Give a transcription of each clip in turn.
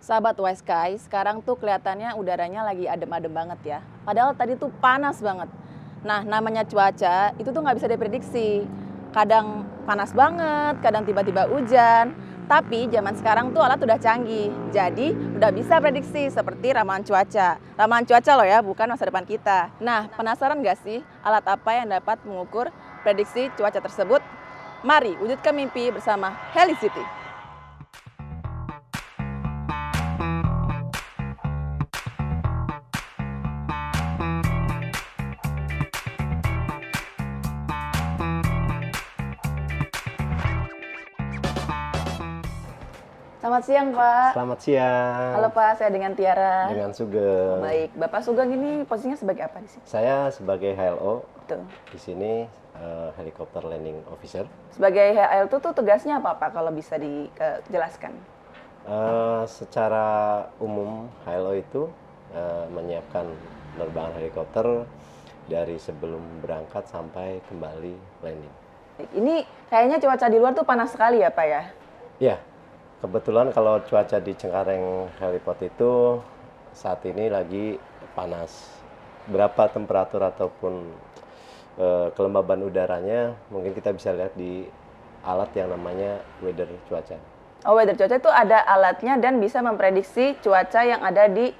Sahabat Wise Sky, sekarang tuh kelihatannya udaranya lagi adem-adem banget ya. Padahal tadi tuh panas banget. Nah, namanya cuaca itu tuh nggak bisa diprediksi. Kadang panas banget, kadang tiba-tiba hujan. Tapi zaman sekarang tuh alat udah canggih. Jadi udah bisa prediksi seperti ramalan cuaca. Ramalan cuaca loh ya, bukan masa depan kita. Nah, penasaran nggak sih alat apa yang dapat mengukur prediksi cuaca tersebut? Mari wujudkan mimpi bersama Helicity. City. Selamat siang Pak. Selamat siang. Halo Pak, saya dengan Tiara. Dengan Sugeng. Baik, Bapak Sugeng ini posisinya sebagai apa di sini? Saya sebagai HLO. Betul. Di sini uh, helikopter landing officer. Sebagai HL itu tugasnya apa Pak kalau bisa dijelaskan? Uh, secara umum HLO itu uh, menyiapkan penerbangan helikopter dari sebelum berangkat sampai kembali landing. Ini kayaknya cuaca di luar tuh panas sekali ya Pak ya? Kebetulan kalau cuaca di Cengkareng heliport itu saat ini lagi panas. Berapa temperatur ataupun e, kelembaban udaranya mungkin kita bisa lihat di alat yang namanya weather cuaca. Oh, weather cuaca itu ada alatnya dan bisa memprediksi cuaca yang ada di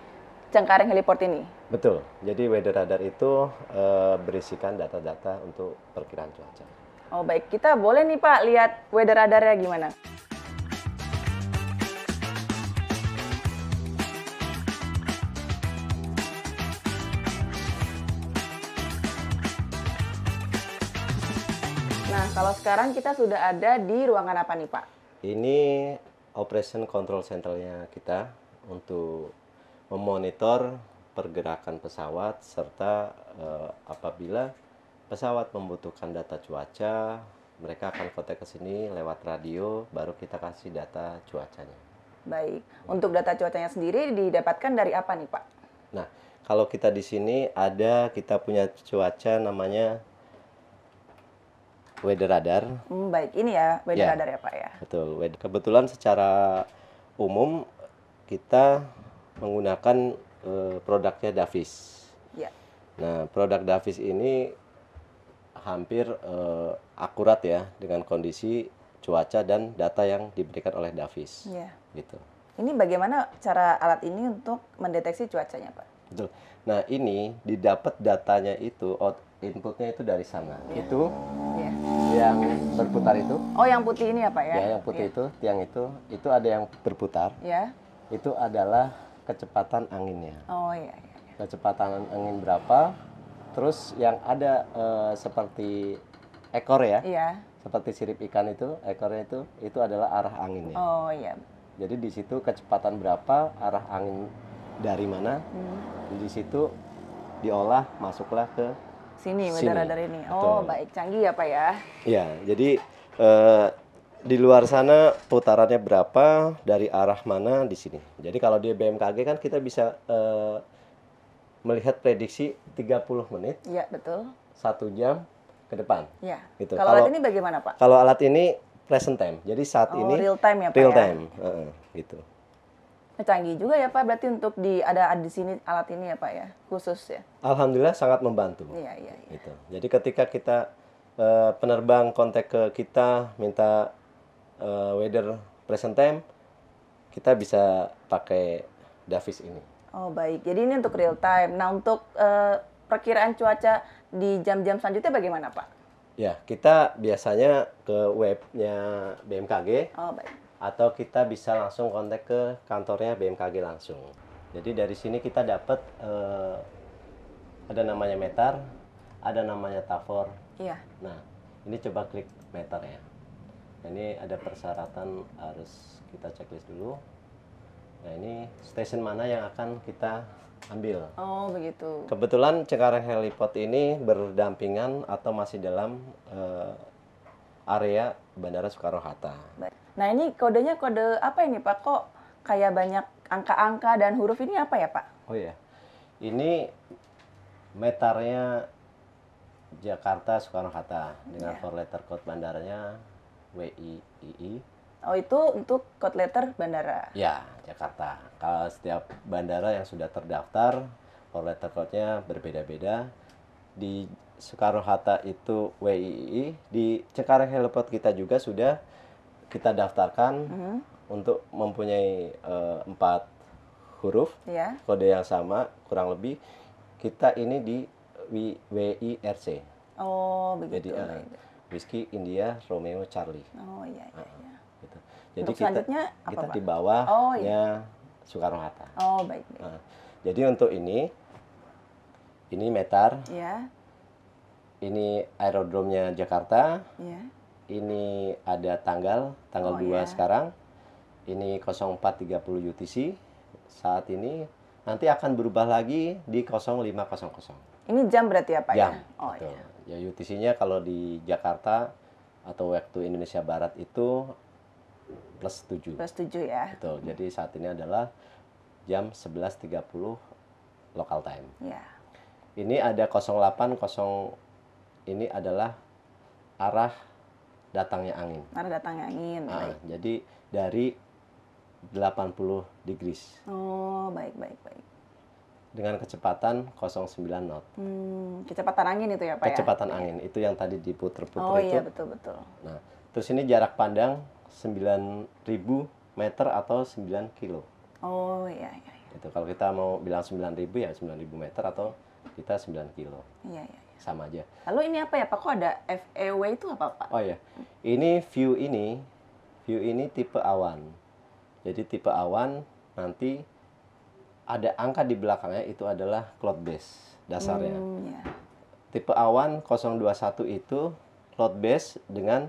Cengkareng heliport ini. Betul. Jadi weather radar itu e, berisikan data-data untuk perkiraan cuaca. Oh, baik. Kita boleh nih Pak lihat weather radarnya gimana? Nah, kalau sekarang kita sudah ada di ruangan apa nih, Pak? Ini operation control Centralnya kita untuk memonitor pergerakan pesawat serta uh, apabila pesawat membutuhkan data cuaca, mereka akan kontak ke sini lewat radio baru kita kasih data cuacanya. Baik. Untuk data cuacanya sendiri didapatkan dari apa nih, Pak? Nah, kalau kita di sini ada kita punya cuaca namanya weather radar. Hmm, baik, ini ya weather ya, radar ya Pak ya. Betul. Kebetulan secara umum kita menggunakan uh, produknya Davis. Ya. Nah, produk Davis ini hampir uh, akurat ya dengan kondisi cuaca dan data yang diberikan oleh Davis. Ya. Gitu. Ini bagaimana cara alat ini untuk mendeteksi cuacanya, Pak? Betul. Nah, ini didapat datanya itu inputnya itu dari sana. Yeah. Itu yeah. yang berputar itu. Oh, yang putih ini apa ya, ya? Ya, yang putih yeah. itu, tiang itu, itu ada yang berputar. Ya. Yeah. Itu adalah kecepatan anginnya. Oh iya. Yeah, iya. Kecepatan angin berapa? Terus yang ada uh, seperti ekor ya? Iya. Yeah. Seperti sirip ikan itu, ekornya itu, itu adalah arah anginnya. Oh iya. Jadi di situ kecepatan berapa, arah angin dari mana, hmm. di situ diolah masuklah ke Sini, radar dari ini. Oh, Betul. baik. Canggih ya, Pak ya? Ya, jadi uh, di luar sana putarannya berapa, dari arah mana di sini. Jadi kalau di BMKG kan kita bisa uh, melihat prediksi 30 menit. Iya, betul. Satu jam ke depan. Iya. Gitu. Kalau, kalau alat ini bagaimana, Pak? Kalau alat ini present time. Jadi saat oh, ini real time ya, Pak. Real ya? time, uh, gitu canggih juga ya Pak. Berarti untuk di ada, di sini alat ini ya Pak ya, khusus ya. Alhamdulillah sangat membantu. Iya iya. iya. Gitu. Jadi ketika kita uh, penerbang kontak ke kita minta uh, weather present time, kita bisa pakai Davis ini. Oh baik. Jadi ini untuk real time. Nah untuk uh, perkiraan cuaca di jam-jam selanjutnya bagaimana Pak? Ya kita biasanya ke webnya BMKG. Oh baik atau kita bisa langsung kontak ke kantornya BMKG langsung. Jadi dari sini kita dapat uh, eh, ada namanya meter, ada namanya tafor. Iya. Nah, ini coba klik meternya. Nah, ini ada persyaratan harus kita checklist dulu. Nah, ini stasiun mana yang akan kita ambil. Oh, begitu. Kebetulan Cengkareng Helipot ini berdampingan atau masih dalam uh, area Bandara Soekarno Hatta. Nah ini kodenya kode apa ini Pak? Kok kayak banyak angka-angka dan huruf ini apa ya Pak? Oh ya, ini metarnya Jakarta Soekarno Hatta dengan yeah. four letter code bandaranya WIII. Oh itu untuk code letter bandara? Ya Jakarta. Kalau setiap bandara yang sudah terdaftar four letter code-nya berbeda-beda di Soekarno Hatta itu WII di Cengkareng Heliport kita juga sudah kita daftarkan uh hmm. -huh. untuk mempunyai uh, empat huruf yeah. kode yang sama kurang lebih kita ini di WIRC oh begitu jadi uh, eh, Whiskey India Romeo Charlie oh iya iya, Uh, gitu. jadi untuk kita kita di bawahnya oh, iya. Soekarno Hatta oh baik, baik. Uh, jadi untuk ini ini Metar ya. ini aerodromnya Jakarta ya. ini ada tanggal tanggal oh, 2 ya. sekarang ini 0430 UTC saat ini nanti akan berubah lagi di 0500 ini jam berarti apa ya, ya? jam, ya oh betul. Iya. ya, ya UTC-nya kalau di Jakarta atau waktu Indonesia Barat itu plus 7. Plus 7 ya. Betul. Jadi saat ini adalah jam 11.30 local time. Ya ini ada 08 0 ini adalah arah datangnya angin. Arah datangnya angin. Ah, baik. jadi dari 80 degrees. Oh, baik baik baik. Dengan kecepatan 09 knot. Hmm, kecepatan angin itu ya, Pak ya? Kecepatan ya? angin itu yang tadi diputer-puter oh, itu. Oh iya, betul betul. Nah, terus ini jarak pandang 9000 meter atau 9 kilo. Oh iya, iya iya. Itu kalau kita mau bilang 9000 ya 9000 meter atau kita 9 kilo. Iya, iya, iya. Sama aja. Lalu ini apa ya Pak? Kok ada FEW itu apa Pak? Oh iya. ini view ini, view ini tipe awan. Jadi tipe awan nanti ada angka di belakangnya itu adalah cloud base dasarnya. Hmm, iya. Tipe awan 021 itu cloud base dengan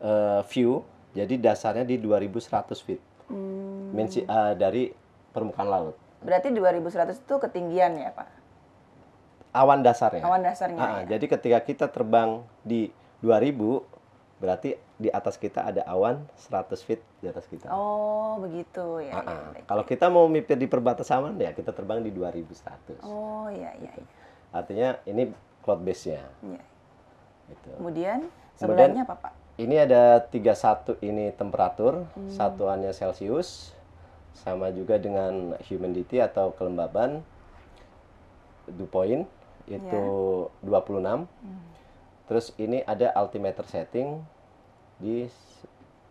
uh, view, jadi dasarnya di 2100 feet. Hmm. uh, dari permukaan laut. Berarti 2100 itu ketinggian ya, Pak? Ya? awan dasarnya. Awan ah, ah. dasarnya. ya. Jadi ketika kita terbang di 2000 berarti di atas kita ada awan 100 feet di atas kita. Oh, begitu ya. Ah, ya, Kalau ya. kita mau mipir di perbatasan ya kita terbang di 2100. Oh, iya iya. Gitu. Iya. Artinya ini cloud base-nya. Iya. Gitu. Kemudian sebenarnya Kemudian, apa, Pak? Ini ada 31 ini temperatur, hmm. satuannya Celcius sama juga dengan humidity atau kelembaban dew point itu yeah. 26. Hmm. Terus ini ada altimeter setting di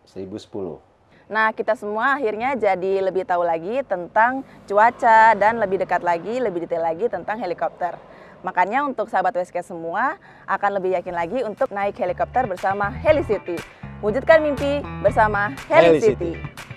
1010. Nah, kita semua akhirnya jadi lebih tahu lagi tentang cuaca dan lebih dekat lagi, lebih detail lagi tentang helikopter. Makanya untuk sahabat WSK semua akan lebih yakin lagi untuk naik helikopter bersama Helicity. City. Wujudkan mimpi bersama Helicity. Heli